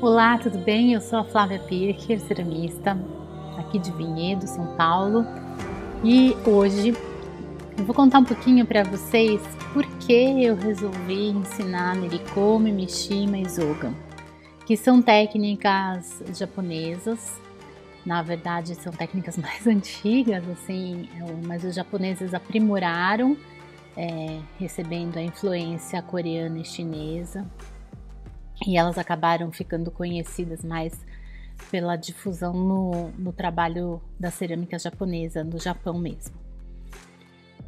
Olá, tudo bem? Eu sou a Flávia Pirker, ceramista, aqui de Vinhedo, São Paulo, e hoje eu vou contar um pouquinho para vocês por que eu resolvi ensinar Nerikome, Mishima e zogan, que são técnicas japonesas, na verdade são técnicas mais antigas, assim, é mas os japoneses aprimoraram, é, recebendo a influência coreana e chinesa, e elas acabaram ficando conhecidas mais pela difusão no, no trabalho da cerâmica japonesa, no Japão mesmo.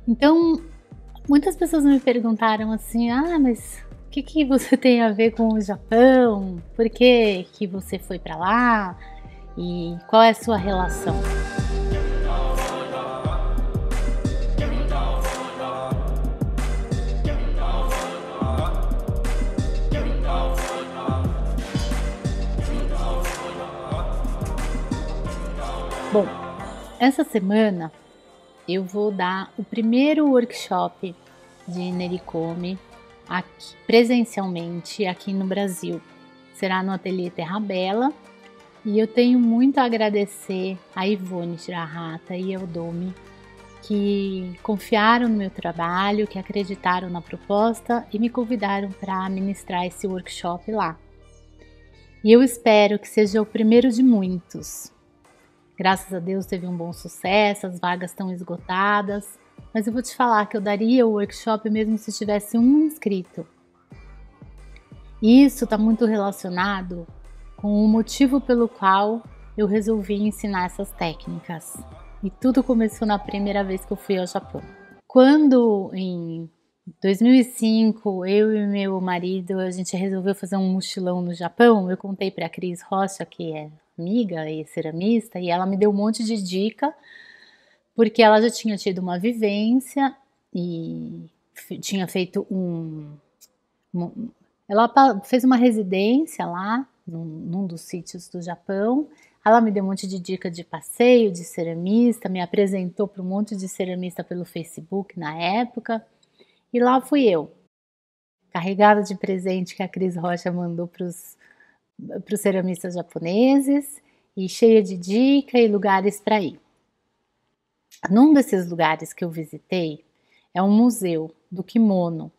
Então, muitas pessoas me perguntaram assim: ah, mas o que, que você tem a ver com o Japão? Por que, que você foi para lá? E qual é a sua relação? Bom, essa semana eu vou dar o primeiro workshop de Nericome aqui, presencialmente aqui no Brasil. Será no Ateliê Terra Bela e eu tenho muito a agradecer a Ivone Tirarrata e ao Domi que confiaram no meu trabalho, que acreditaram na proposta e me convidaram para ministrar esse workshop lá. E eu espero que seja o primeiro de muitos. Graças a Deus teve um bom sucesso, as vagas estão esgotadas. Mas eu vou te falar que eu daria o workshop mesmo se tivesse um inscrito. E isso está muito relacionado com o motivo pelo qual eu resolvi ensinar essas técnicas. E tudo começou na primeira vez que eu fui ao Japão. Quando em 2005, eu e meu marido, a gente resolveu fazer um mochilão no Japão. Eu contei para a Cris Rocha, que é amiga e ceramista, e ela me deu um monte de dica, porque ela já tinha tido uma vivência e tinha feito um. um ela fez uma residência lá, num, num dos sítios do Japão, ela me deu um monte de dica de passeio, de ceramista, me apresentou para um monte de ceramista pelo Facebook na época. E lá fui eu, carregada de presente que a Cris Rocha mandou para os para os ceramistas japoneses e cheia de dica e lugares para ir. Num desses lugares que eu visitei é um museu do kimono,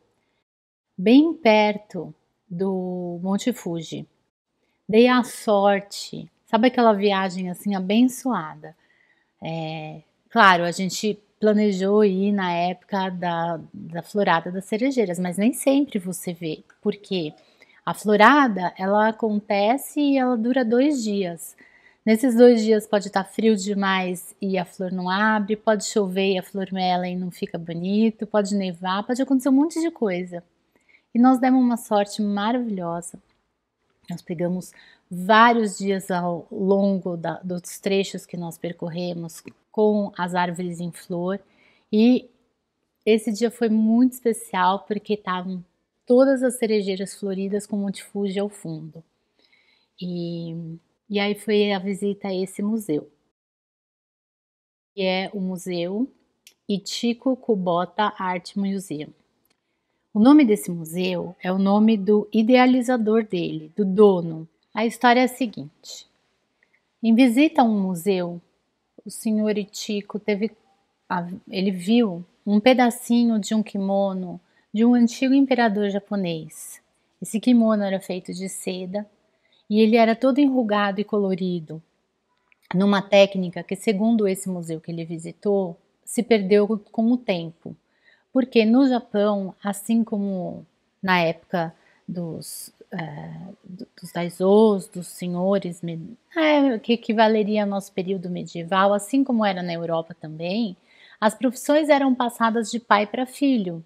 bem perto do Monte Fuji. Dei a sorte, sabe aquela viagem assim abençoada? É, claro, a gente planejou ir na época da, da florada das cerejeiras, mas nem sempre você vê, porque quê? A florada, ela acontece e ela dura dois dias. Nesses dois dias pode estar tá frio demais e a flor não abre, pode chover e a flor mela e não fica bonito, pode nevar, pode acontecer um monte de coisa. E nós demos uma sorte maravilhosa. Nós pegamos vários dias ao longo da, dos trechos que nós percorremos com as árvores em flor e esse dia foi muito especial porque estavam tá todas as cerejeiras floridas com Monte Fuji ao fundo. E, e aí foi a visita a esse museu, que é o Museu Ichiko Kubota Art Museum. O nome desse museu é o nome do idealizador dele, do dono. A história é a seguinte: em visita a um museu, o senhor Ichiko teve, ele viu um pedacinho de um kimono de um antigo imperador japonês. Esse kimono era feito de seda e ele era todo enrugado e colorido, numa técnica que, segundo esse museu que ele visitou, se perdeu com o tempo. Porque no Japão, assim como na época dos, é, dos dos senhores, é, que equivaleria ao nosso período medieval, assim como era na Europa também, as profissões eram passadas de pai para filho.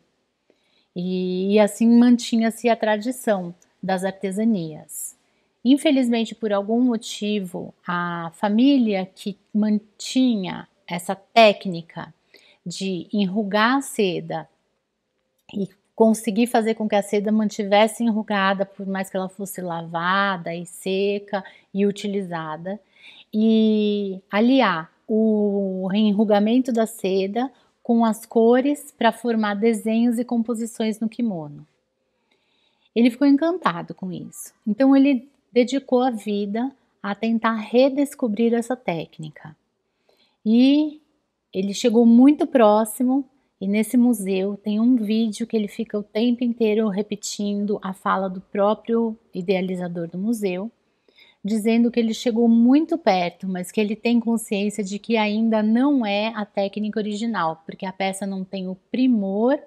E, e assim mantinha-se a tradição das artesanias. Infelizmente, por algum motivo, a família que mantinha essa técnica de enrugar a seda e conseguir fazer com que a seda mantivesse enrugada, por mais que ela fosse lavada e seca e utilizada, e aliar o enrugamento da seda com as cores para formar desenhos e composições no kimono. Ele ficou encantado com isso, então ele dedicou a vida a tentar redescobrir essa técnica. E ele chegou muito próximo, e nesse museu tem um vídeo que ele fica o tempo inteiro repetindo a fala do próprio idealizador do museu dizendo que ele chegou muito perto, mas que ele tem consciência de que ainda não é a técnica original, porque a peça não tem o primor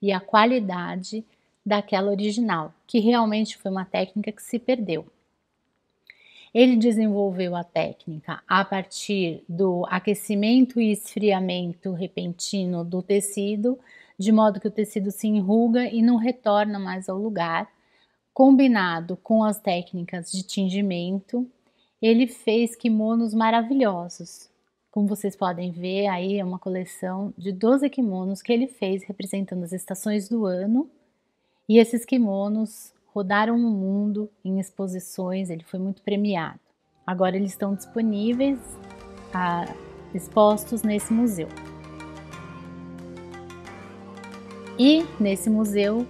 e a qualidade daquela original, que realmente foi uma técnica que se perdeu. Ele desenvolveu a técnica a partir do aquecimento e esfriamento repentino do tecido, de modo que o tecido se enruga e não retorna mais ao lugar, combinado com as técnicas de tingimento, ele fez kimonos maravilhosos. Como vocês podem ver, aí é uma coleção de 12 kimonos que ele fez representando as estações do ano. E esses kimonos rodaram o mundo em exposições, ele foi muito premiado. Agora eles estão disponíveis, a, expostos nesse museu. E nesse museu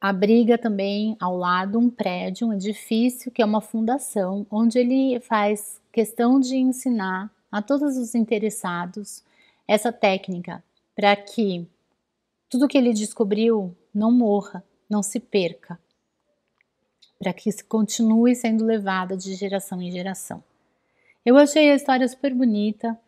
abriga também ao lado um prédio, um edifício que é uma fundação, onde ele faz questão de ensinar a todos os interessados essa técnica para que tudo que ele descobriu não morra, não se perca, para que se continue sendo levada de geração em geração. Eu achei a história super bonita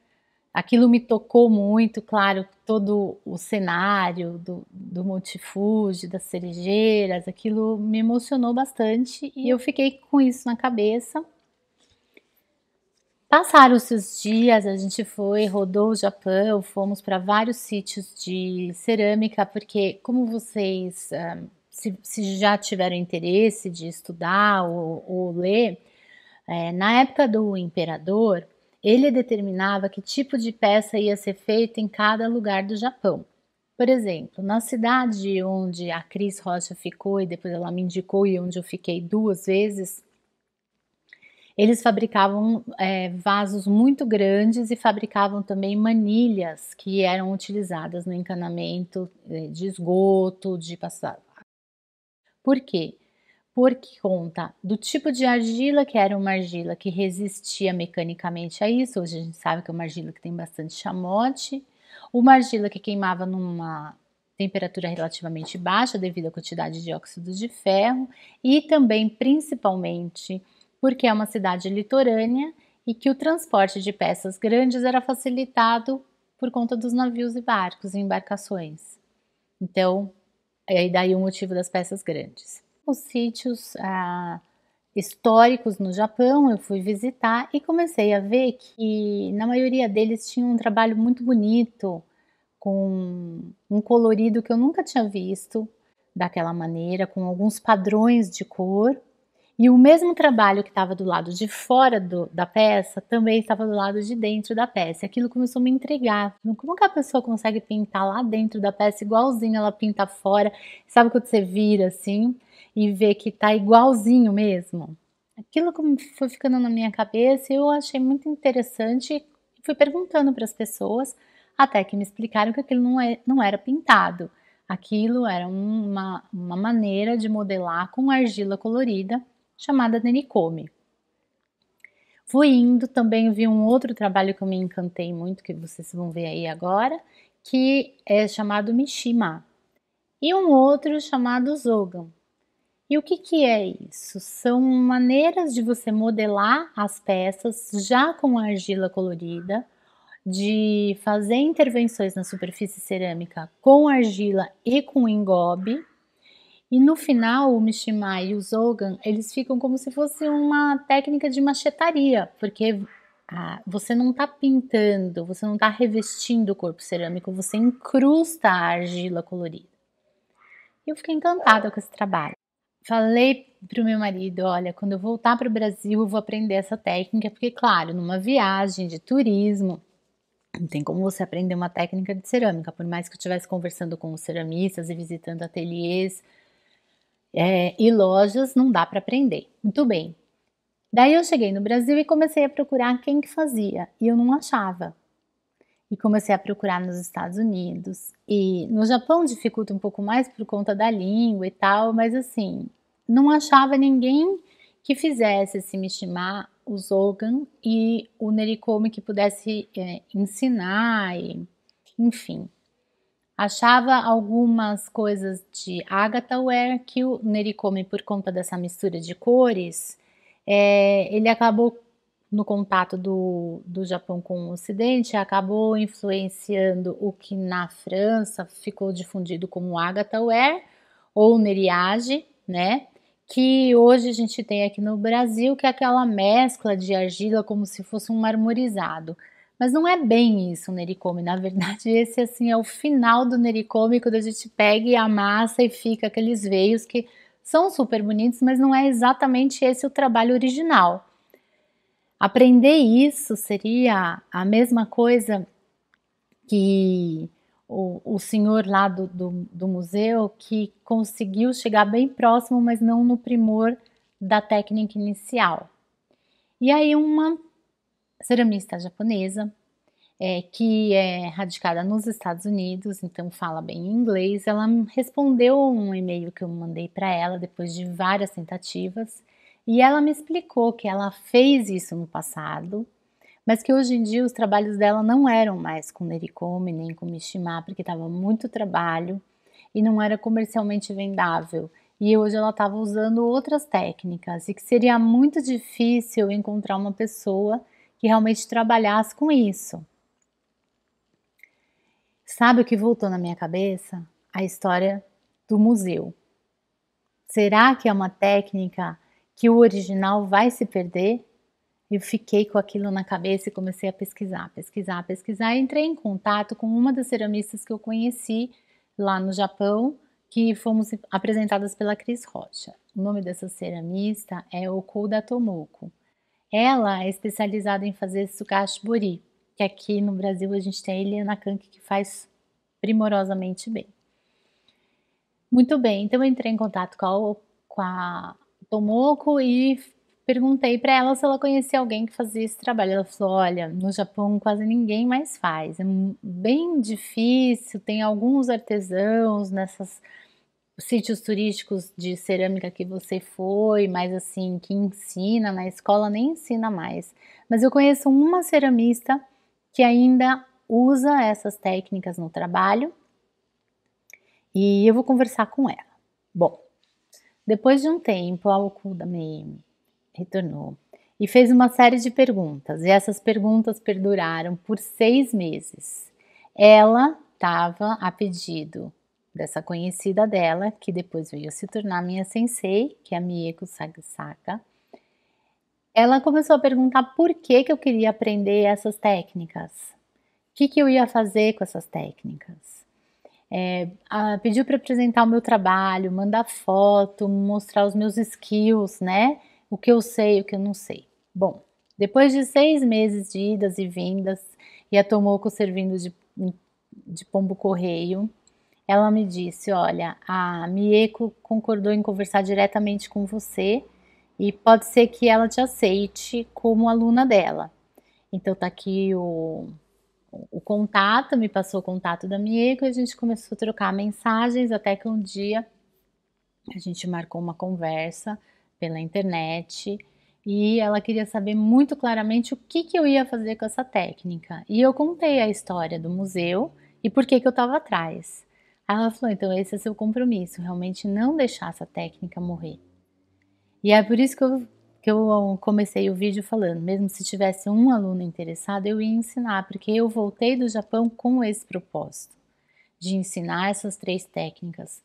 aquilo me tocou muito, claro, todo o cenário do, do Monte Fuji, das cerejeiras, aquilo me emocionou bastante e eu fiquei com isso na cabeça. Passaram-se os dias, a gente foi, rodou o Japão, fomos para vários sítios de cerâmica, porque como vocês, ah, se, se já tiveram interesse de estudar ou, ou ler, é, na época do imperador, ele determinava que tipo de peça ia ser feita em cada lugar do Japão. Por exemplo, na cidade onde a Cris Rocha ficou e depois ela me indicou e onde eu fiquei duas vezes, eles fabricavam é, vasos muito grandes e fabricavam também manilhas que eram utilizadas no encanamento é, de esgoto, de passar. Por quê? por conta do tipo de argila, que era uma argila que resistia mecanicamente a isso, hoje a gente sabe que é uma argila que tem bastante chamote, uma argila que queimava numa temperatura relativamente baixa devido à quantidade de óxido de ferro e também principalmente porque é uma cidade litorânea e que o transporte de peças grandes era facilitado por conta dos navios e barcos e embarcações. Então, é daí o motivo das peças grandes os sítios ah, históricos no Japão, eu fui visitar e comecei a ver que na maioria deles tinha um trabalho muito bonito, com um colorido que eu nunca tinha visto daquela maneira, com alguns padrões de cor. E o mesmo trabalho que estava do lado de fora do, da peça também estava do lado de dentro da peça. E aquilo começou a me intrigar. Como que a pessoa consegue pintar lá dentro da peça igualzinho ela pinta fora? Sabe quando você vira assim? e ver que tá igualzinho mesmo. Aquilo foi ficando na minha cabeça, eu achei muito interessante, fui perguntando para as pessoas, até que me explicaram que aquilo não, é, não era pintado. Aquilo era uma, uma maneira de modelar com argila colorida, chamada Nericome. Fui indo, também vi um outro trabalho que eu me encantei muito, que vocês vão ver aí agora, que é chamado Mishima. E um outro chamado Zogan. E o que, que é isso? São maneiras de você modelar as peças já com argila colorida, de fazer intervenções na superfície cerâmica com argila e com engobe. E no final, o Mishimai e o Zogan, eles ficam como se fosse uma técnica de machetaria, porque ah, você não está pintando, você não está revestindo o corpo cerâmico, você incrusta a argila colorida. E eu fiquei encantada com esse trabalho falei pro meu marido, olha, quando eu voltar para o Brasil, eu vou aprender essa técnica, porque claro, numa viagem de turismo, não tem como você aprender uma técnica de cerâmica, por mais que eu estivesse conversando com os ceramistas e visitando ateliês é, e lojas, não dá para aprender. Muito bem. Daí eu cheguei no Brasil e comecei a procurar quem que fazia, e eu não achava e comecei a procurar nos Estados Unidos. E no Japão dificulta um pouco mais por conta da língua e tal, mas assim, não achava ninguém que fizesse esse Mishima, o Zogan e o nerikomi que pudesse é, ensinar, e, enfim. Achava algumas coisas de Agatha Ware que o Nerikomi, por conta dessa mistura de cores, é, ele acabou no contato do, do Japão com o Ocidente acabou influenciando o que na França ficou difundido como Agatha Ware ou Neriage, né? Que hoje a gente tem aqui no Brasil, que é aquela mescla de argila como se fosse um marmorizado. Mas não é bem isso o nericome. Na verdade, esse assim é o final do nericome, quando a gente pega e amassa e fica aqueles veios que são super bonitos, mas não é exatamente esse o trabalho original. Aprender isso seria a mesma coisa que o, o senhor lá do, do, do museu que conseguiu chegar bem próximo, mas não no primor da técnica inicial. E aí, uma ceramista japonesa é, que é radicada nos Estados Unidos, então fala bem inglês. Ela respondeu um e-mail que eu mandei para ela depois de várias tentativas e ela me explicou que ela fez isso no passado, mas que hoje em dia os trabalhos dela não eram mais com Nericome nem com Mishima, porque estava muito trabalho e não era comercialmente vendável. E hoje ela estava usando outras técnicas e que seria muito difícil encontrar uma pessoa que realmente trabalhasse com isso. Sabe o que voltou na minha cabeça? A história do museu. Será que é uma técnica que o original vai se perder? Eu fiquei com aquilo na cabeça e comecei a pesquisar, pesquisar, pesquisar. entrei em contato com uma das ceramistas que eu conheci lá no Japão, que fomos apresentadas pela Cris Rocha. O nome dessa ceramista é Okuda Tomoko. Ela é especializada em fazer sugashibori, que aqui no Brasil a gente tem a Eliana Kank que faz primorosamente bem. Muito bem, então eu entrei em contato com a, com a Tomoko e perguntei para ela se ela conhecia alguém que fazia esse trabalho. Ela falou: olha, no Japão quase ninguém mais faz, é bem difícil, tem alguns artesãos nessas sítios turísticos de cerâmica que você foi, mas assim, que ensina, na escola nem ensina mais. Mas eu conheço uma ceramista que ainda usa essas técnicas no trabalho e eu vou conversar com ela. Bom, depois de um tempo, a Okuda me retornou e fez uma série de perguntas, e essas perguntas perduraram por seis meses. Ela estava a pedido dessa conhecida dela, que depois veio se tornar minha sensei, que é a Mieko Sagisaka. Ela começou a perguntar por que, que eu queria aprender essas técnicas, o que, que eu ia fazer com essas técnicas é, a, pediu para apresentar o meu trabalho, mandar foto, mostrar os meus skills, né? O que eu sei, o que eu não sei. Bom, depois de seis meses de idas e vindas e a Tomoko servindo de, de pombo correio, ela me disse: Olha, a Mieko concordou em conversar diretamente com você e pode ser que ela te aceite como aluna dela. Então tá aqui o o contato, me passou o contato da Mieko e a gente começou a trocar mensagens até que um dia a gente marcou uma conversa pela internet e ela queria saber muito claramente o que, que eu ia fazer com essa técnica. E eu contei a história do museu e por que, que eu estava atrás. ela falou: então, esse é seu compromisso, realmente não deixar essa técnica morrer. E é por isso que eu que eu comecei o vídeo falando, mesmo se tivesse um aluno interessado, eu ia ensinar, porque eu voltei do Japão com esse propósito de ensinar essas três técnicas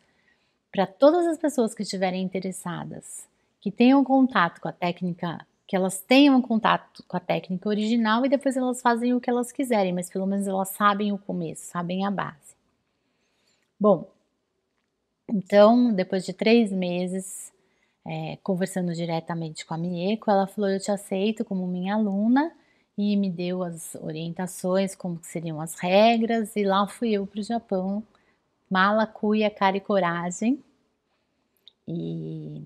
para todas as pessoas que estiverem interessadas, que tenham contato com a técnica, que elas tenham contato com a técnica original e depois elas fazem o que elas quiserem, mas pelo menos elas sabem o começo, sabem a base. Bom, então depois de três meses é, conversando diretamente com a Mieko, ela falou: Eu te aceito como minha aluna e me deu as orientações, como seriam as regras, e lá fui eu para o Japão, mala, cuia, cara e coragem, e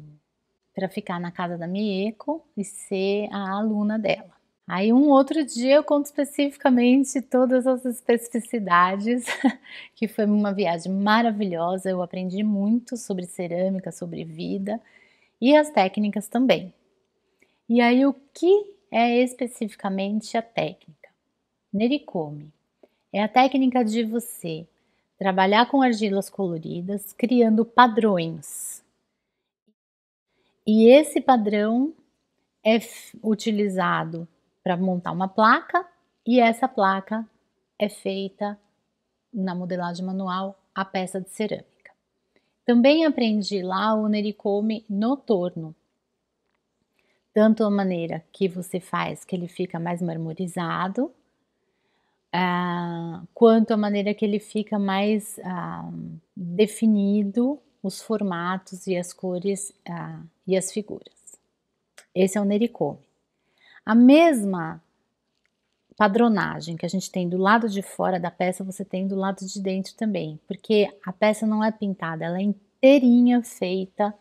para ficar na casa da Mieko e ser a aluna dela. Aí um outro dia eu conto especificamente todas as especificidades, que foi uma viagem maravilhosa, eu aprendi muito sobre cerâmica, sobre vida, e as técnicas também. E aí, o que é especificamente a técnica? Nericome é a técnica de você trabalhar com argilas coloridas, criando padrões. E esse padrão é utilizado para montar uma placa e essa placa é feita na modelagem manual a peça de cerâmica. Também aprendi lá o nericome noturno. Tanto a maneira que você faz que ele fica mais marmorizado, ah, quanto a maneira que ele fica mais ah, definido os formatos e as cores ah, e as figuras. Esse é o nericome. A mesma padronagem que a gente tem do lado de fora da peça, você tem do lado de dentro também, porque a peça não é pintada, ela é inteirinha feita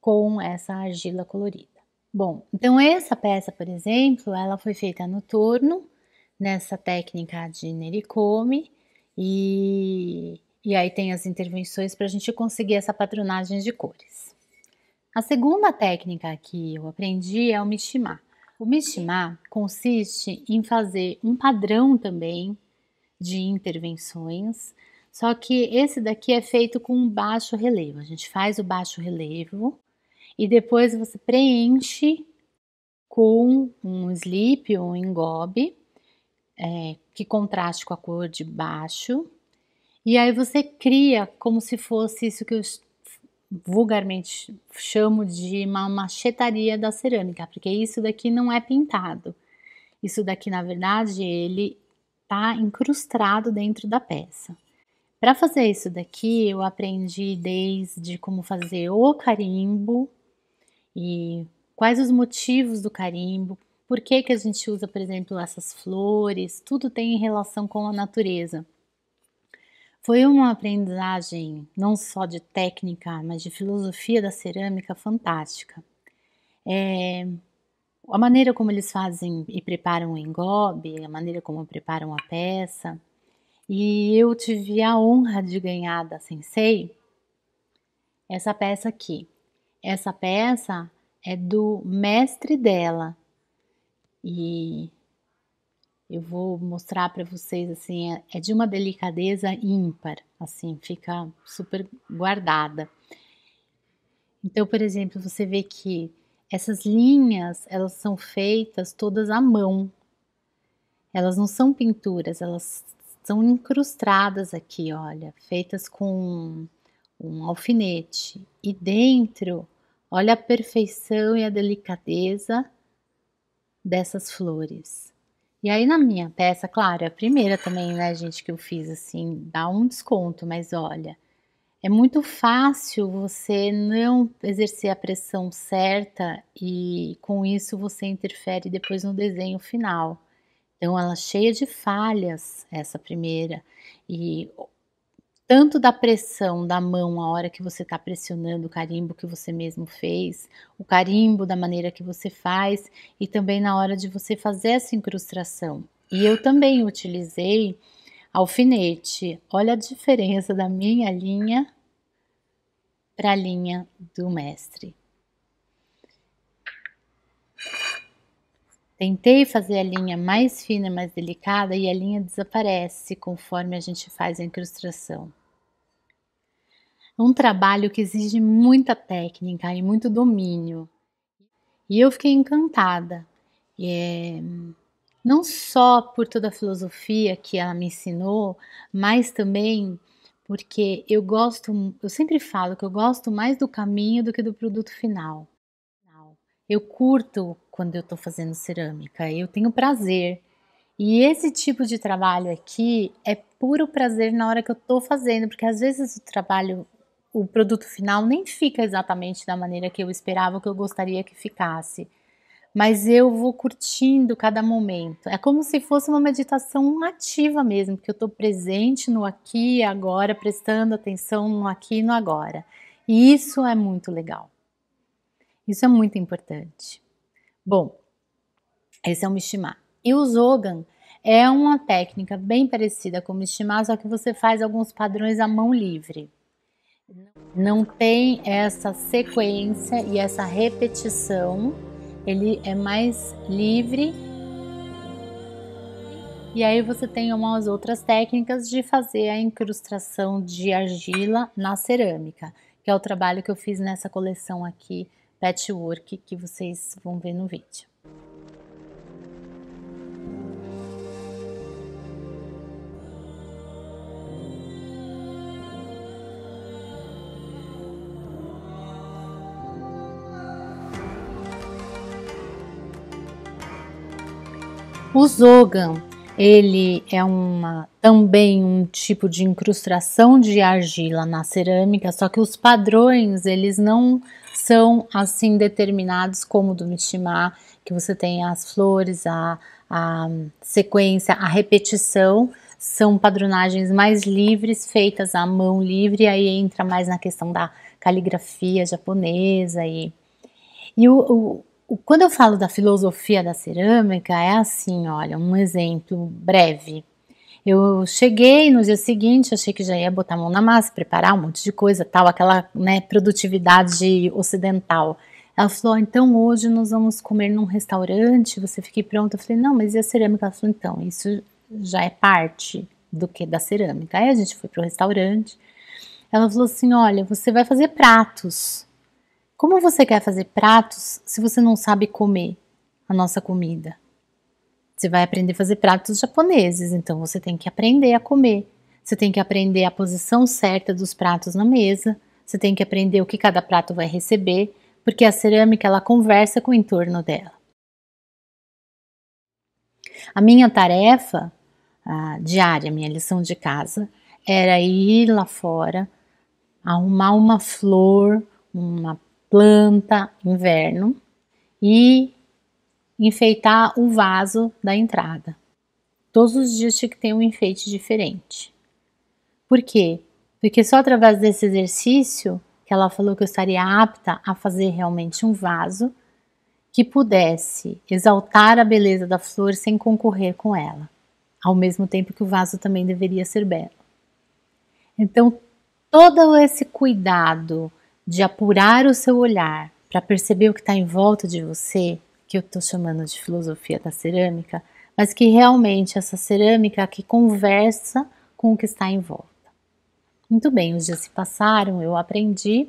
com essa argila colorida. Bom, então essa peça, por exemplo, ela foi feita no torno nessa técnica de Nericome, e, e aí tem as intervenções para a gente conseguir essa padronagem de cores. A segunda técnica que eu aprendi é o Mishima, o Mishimá consiste em fazer um padrão também de intervenções, só que esse daqui é feito com baixo relevo. A gente faz o baixo relevo e depois você preenche com um slip ou um engobe é, que contraste com a cor de baixo. E aí você cria como se fosse isso que eu vulgarmente chamo de uma machetaria da cerâmica, porque isso daqui não é pintado. Isso daqui, na verdade, ele está incrustado dentro da peça. Para fazer isso daqui, eu aprendi desde como fazer o carimbo e quais os motivos do carimbo, por que, que a gente usa, por exemplo, essas flores, tudo tem relação com a natureza. Foi uma aprendizagem não só de técnica, mas de filosofia da cerâmica fantástica. É, a maneira como eles fazem e preparam o engobe, a maneira como preparam a peça. E eu tive a honra de ganhar da Sensei essa peça aqui. Essa peça é do mestre dela. E eu vou mostrar para vocês assim, é, é de uma delicadeza ímpar, assim, fica super guardada. Então, por exemplo, você vê que essas linhas, elas são feitas todas à mão. Elas não são pinturas, elas são incrustadas aqui, olha, feitas com um alfinete. E dentro, olha a perfeição e a delicadeza dessas flores. E aí, na minha peça, claro, é a primeira também, né, gente, que eu fiz, assim, dá um desconto, mas olha, é muito fácil você não exercer a pressão certa e com isso você interfere depois no desenho final. Então, ela é cheia de falhas, essa primeira. E tanto da pressão da mão a hora que você está pressionando o carimbo que você mesmo fez, o carimbo da maneira que você faz e também na hora de você fazer essa incrustação. E eu também utilizei alfinete. Olha a diferença da minha linha para a linha do mestre. Tentei fazer a linha mais fina, mais delicada e a linha desaparece conforme a gente faz a incrustação. É um trabalho que exige muita técnica e muito domínio. E eu fiquei encantada, é, não só por toda a filosofia que ela me ensinou, mas também porque eu gosto, eu sempre falo que eu gosto mais do caminho do que do produto final. Eu curto quando eu estou fazendo cerâmica, eu tenho prazer. E esse tipo de trabalho aqui é puro prazer na hora que eu estou fazendo, porque às vezes o trabalho o produto final nem fica exatamente da maneira que eu esperava, que eu gostaria que ficasse. Mas eu vou curtindo cada momento. É como se fosse uma meditação ativa mesmo, porque eu estou presente no aqui e agora, prestando atenção no aqui e no agora. E isso é muito legal. Isso é muito importante. Bom, esse é o Mishima. E o Zogan é uma técnica bem parecida com o Mishima, só que você faz alguns padrões à mão livre não tem essa sequência e essa repetição, ele é mais livre. E aí você tem umas outras técnicas de fazer a incrustação de argila na cerâmica, que é o trabalho que eu fiz nessa coleção aqui, patchwork, que vocês vão ver no vídeo. O zogan, ele é uma, também um tipo de incrustação de argila na cerâmica, só que os padrões eles não são assim determinados como o do Mishima, que você tem as flores, a, a sequência, a repetição, são padronagens mais livres, feitas à mão livre, aí entra mais na questão da caligrafia japonesa e, e o, o quando eu falo da filosofia da cerâmica, é assim, olha, um exemplo breve. Eu cheguei no dia seguinte, achei que já ia botar a mão na massa, preparar um monte de coisa, tal, aquela né, produtividade ocidental. Ela falou: ah, então hoje nós vamos comer num restaurante, você fique pronta. Eu falei: não, mas e a cerâmica? Ela falou: então, isso já é parte do que da cerâmica. Aí a gente foi pro restaurante. Ela falou assim: olha, você vai fazer pratos. Como você quer fazer pratos se você não sabe comer a nossa comida? Você vai aprender a fazer pratos japoneses, então você tem que aprender a comer. Você tem que aprender a posição certa dos pratos na mesa. Você tem que aprender o que cada prato vai receber, porque a cerâmica ela conversa com o entorno dela. A minha tarefa a diária, minha lição de casa, era ir lá fora, arrumar uma flor, uma planta inverno e enfeitar o vaso da entrada. Todos os dias tinha que ter um enfeite diferente. Por quê? Porque só através desse exercício que ela falou que eu estaria apta a fazer realmente um vaso que pudesse exaltar a beleza da flor sem concorrer com ela, ao mesmo tempo que o vaso também deveria ser belo. Então, todo esse cuidado de apurar o seu olhar para perceber o que está em volta de você, que eu estou chamando de filosofia da cerâmica, mas que realmente essa cerâmica que conversa com o que está em volta. Muito bem, os dias se passaram, eu aprendi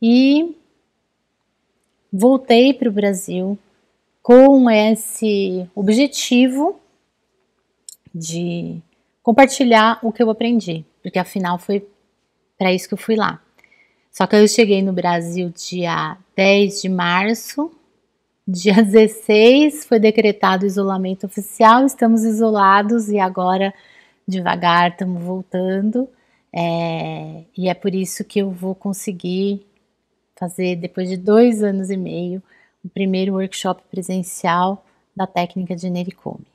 e voltei para o Brasil com esse objetivo de compartilhar o que eu aprendi, porque afinal foi para isso que eu fui lá. Só que eu cheguei no Brasil dia 10 de março, dia 16 foi decretado isolamento oficial, estamos isolados e agora devagar estamos voltando. É, e é por isso que eu vou conseguir fazer, depois de dois anos e meio, o primeiro workshop presencial da técnica de Nericome.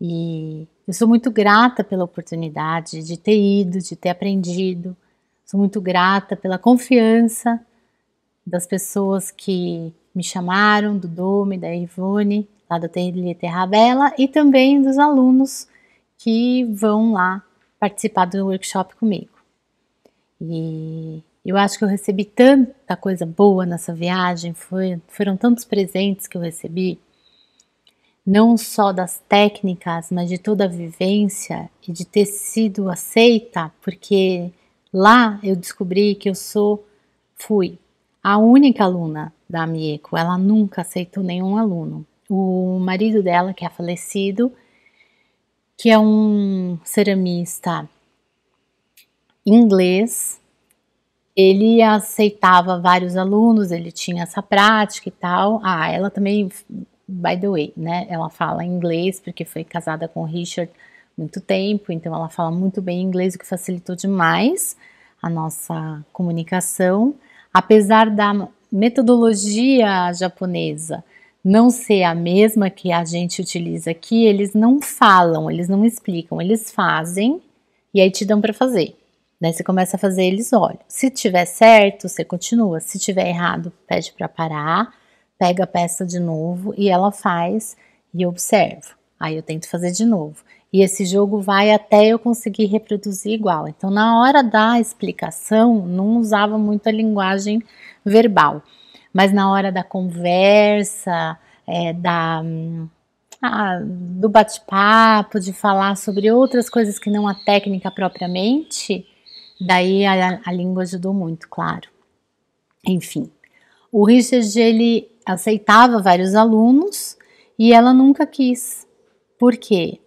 E eu sou muito grata pela oportunidade de ter ido, de ter aprendido, Sou muito grata pela confiança das pessoas que me chamaram, do Dome, da Ivone, lá do Ateliê Terra Bela, e também dos alunos que vão lá participar do workshop comigo. E eu acho que eu recebi tanta coisa boa nessa viagem, foi, foram tantos presentes que eu recebi, não só das técnicas, mas de toda a vivência e de ter sido aceita, porque Lá eu descobri que eu sou, fui a única aluna da Mieko. Ela nunca aceitou nenhum aluno. O marido dela, que é falecido, que é um ceramista inglês, ele aceitava vários alunos, ele tinha essa prática e tal. Ah, ela também, by the way, né? Ela fala inglês porque foi casada com Richard muito tempo, então ela fala muito bem inglês, o que facilitou demais a nossa comunicação, apesar da metodologia japonesa não ser a mesma que a gente utiliza aqui, eles não falam, eles não explicam, eles fazem e aí te dão para fazer. Daí você começa a fazer, eles olham. Se tiver certo, você continua. Se tiver errado, pede para parar, pega a peça de novo e ela faz e observa. observo. Aí eu tento fazer de novo. E esse jogo vai até eu conseguir reproduzir igual. Então, na hora da explicação, não usava muito a linguagem verbal, mas na hora da conversa, é, da, hum, a, ah, do bate-papo, de falar sobre outras coisas que não a técnica propriamente, daí a, a língua ajudou muito, claro. Enfim, o Richard ele aceitava vários alunos e ela nunca quis. Por quê?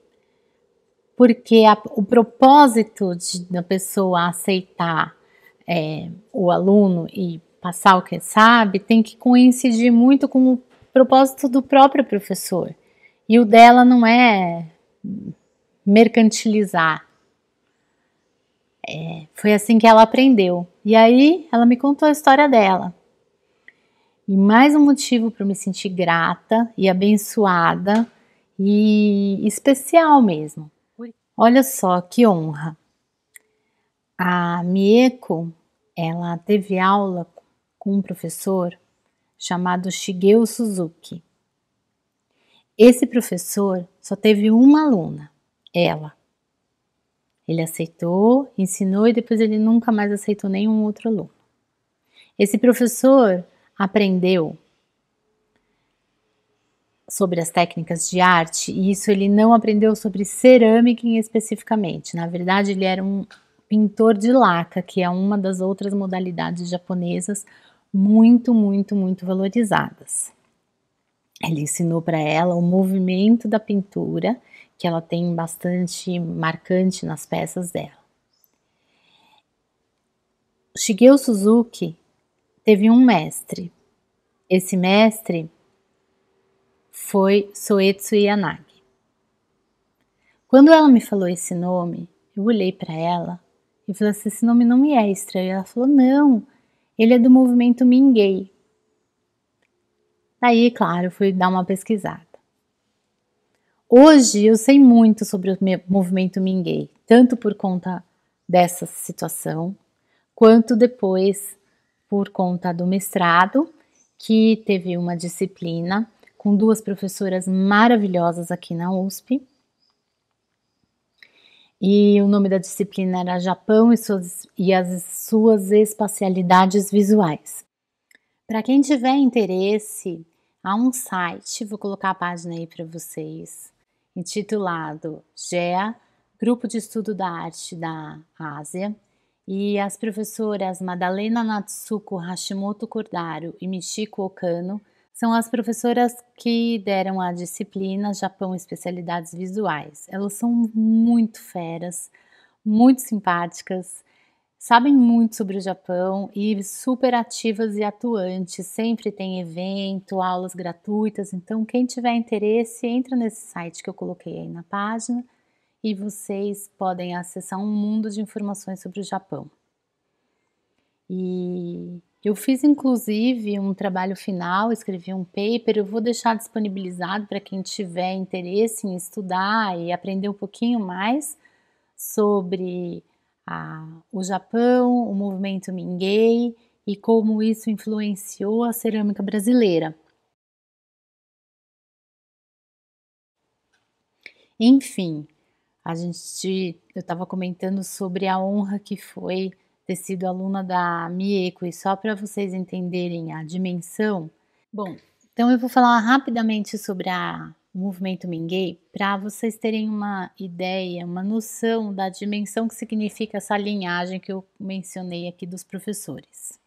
porque a, o propósito de, da pessoa aceitar é, o aluno e passar o que sabe tem que coincidir muito com o propósito do próprio professor. E o dela não é mercantilizar. É, foi assim que ela aprendeu. E aí ela me contou a história dela. E mais um motivo para me sentir grata e abençoada e especial mesmo. Olha só que honra. A Mieko, ela teve aula com um professor chamado Shigeo Suzuki. Esse professor só teve uma aluna, ela. Ele aceitou, ensinou e depois ele nunca mais aceitou nenhum outro aluno. Esse professor aprendeu sobre as técnicas de arte, e isso ele não aprendeu sobre cerâmica especificamente. Na verdade, ele era um pintor de laca, que é uma das outras modalidades japonesas muito, muito, muito valorizadas. Ele ensinou para ela o movimento da pintura, que ela tem bastante marcante nas peças dela. Shigeo Suzuki teve um mestre. Esse mestre foi Soetsu Yanagi. Quando ela me falou esse nome, eu olhei para ela e falei assim: esse nome não me é estranho. ela falou: não, ele é do movimento Mingay. Daí, claro, fui dar uma pesquisada. Hoje eu sei muito sobre o movimento Mingay, tanto por conta dessa situação, quanto depois por conta do mestrado, que teve uma disciplina com duas professoras maravilhosas aqui na USP. E o nome da disciplina era Japão e, suas, e as suas espacialidades visuais. Para quem tiver interesse, há um site, vou colocar a página aí para vocês, intitulado GEA, Grupo de Estudo da Arte da Ásia, e as professoras Madalena Natsuko Hashimoto Cordaro e Michiko Okano são as professoras que deram a disciplina Japão Especialidades Visuais. Elas são muito feras, muito simpáticas, sabem muito sobre o Japão e super ativas e atuantes. Sempre tem evento, aulas gratuitas. Então, quem tiver interesse, entra nesse site que eu coloquei aí na página e vocês podem acessar um mundo de informações sobre o Japão. E eu fiz inclusive um trabalho final, escrevi um paper, eu vou deixar disponibilizado para quem tiver interesse em estudar e aprender um pouquinho mais sobre a, o Japão, o movimento Mingay e como isso influenciou a cerâmica brasileira. Enfim, a gente, eu estava comentando sobre a honra que foi ter sido aluna da Mieco, e só para vocês entenderem a dimensão. Bom, então eu vou falar rapidamente sobre a movimento minguei para vocês terem uma ideia, uma noção da dimensão que significa essa linhagem que eu mencionei aqui dos professores.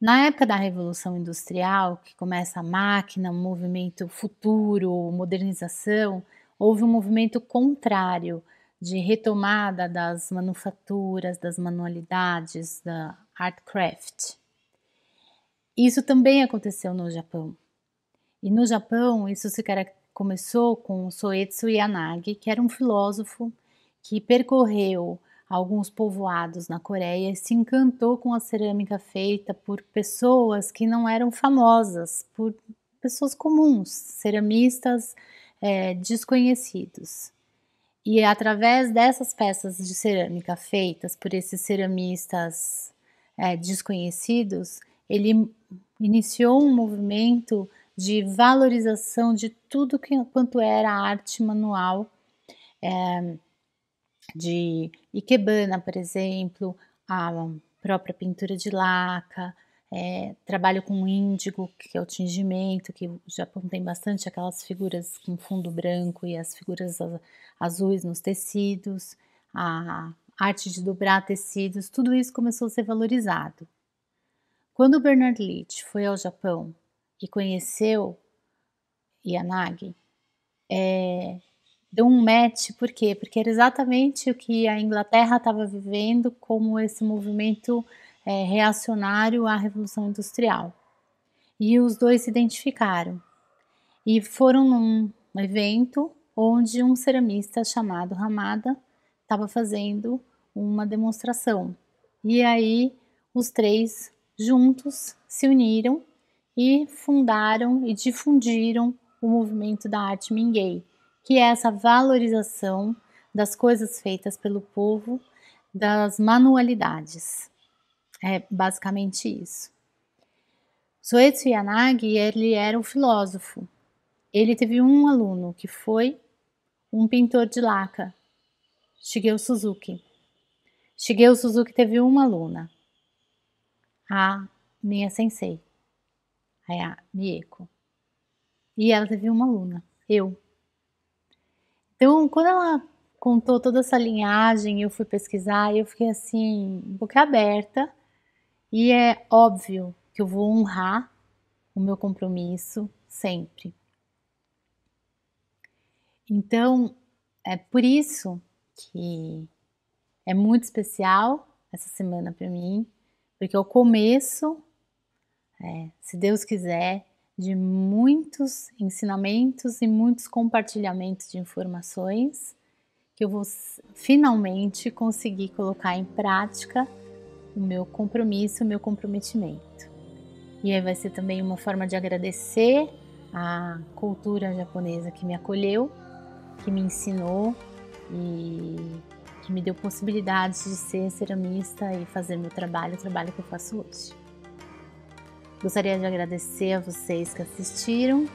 Na época da Revolução Industrial, que começa a máquina, o movimento futuro, modernização, houve um movimento contrário, de retomada das manufaturas, das manualidades, da art craft. Isso também aconteceu no Japão. E no Japão, isso se começou com Soetsu Yanagi, que era um filósofo que percorreu alguns povoados na Coreia e se encantou com a cerâmica feita por pessoas que não eram famosas, por pessoas comuns, ceramistas é, desconhecidos. E é através dessas peças de cerâmica feitas por esses ceramistas é, desconhecidos, ele iniciou um movimento de valorização de tudo que, quanto era arte manual, é, de Ikebana, por exemplo, a própria pintura de laca, é, trabalho com índigo, que é o tingimento, que o Japão tem bastante aquelas figuras com fundo branco e as figuras azuis nos tecidos, a arte de dobrar tecidos, tudo isso começou a ser valorizado. Quando Bernard Leach foi ao Japão e conheceu Yanagi, é, deu um match, por quê? Porque era exatamente o que a Inglaterra estava vivendo como esse movimento é, reacionário à Revolução Industrial. E os dois se identificaram e foram num evento onde um ceramista chamado Ramada estava fazendo uma demonstração. E aí os três juntos se uniram e fundaram e difundiram o movimento da arte Minguei, que é essa valorização das coisas feitas pelo povo, das manualidades. É basicamente isso. Soetsu Yanagi, ele era um filósofo. Ele teve um aluno que foi um pintor de laca, Shigeo Suzuki. Shigeo Suzuki teve uma aluna, a minha sensei, a Mieko. E ela teve uma aluna, eu. Então, quando ela contou toda essa linhagem, eu fui pesquisar, eu fiquei assim, boca aberta e é óbvio que eu vou honrar o meu compromisso sempre. Então, é por isso que é muito especial essa semana para mim, porque é o começo, é, se Deus quiser, de muitos ensinamentos e muitos compartilhamentos de informações que eu vou finalmente conseguir colocar em prática o meu compromisso, o meu comprometimento. E aí vai ser também uma forma de agradecer à cultura japonesa que me acolheu, que me ensinou e que me deu possibilidades de ser ceramista e fazer meu trabalho, o trabalho que eu faço hoje. Gostaria de agradecer a vocês que assistiram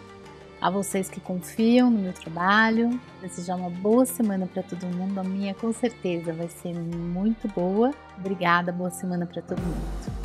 a vocês que confiam no meu trabalho. Desejar uma boa semana para todo mundo. A minha, com certeza, vai ser muito boa. Obrigada, boa semana para todo mundo.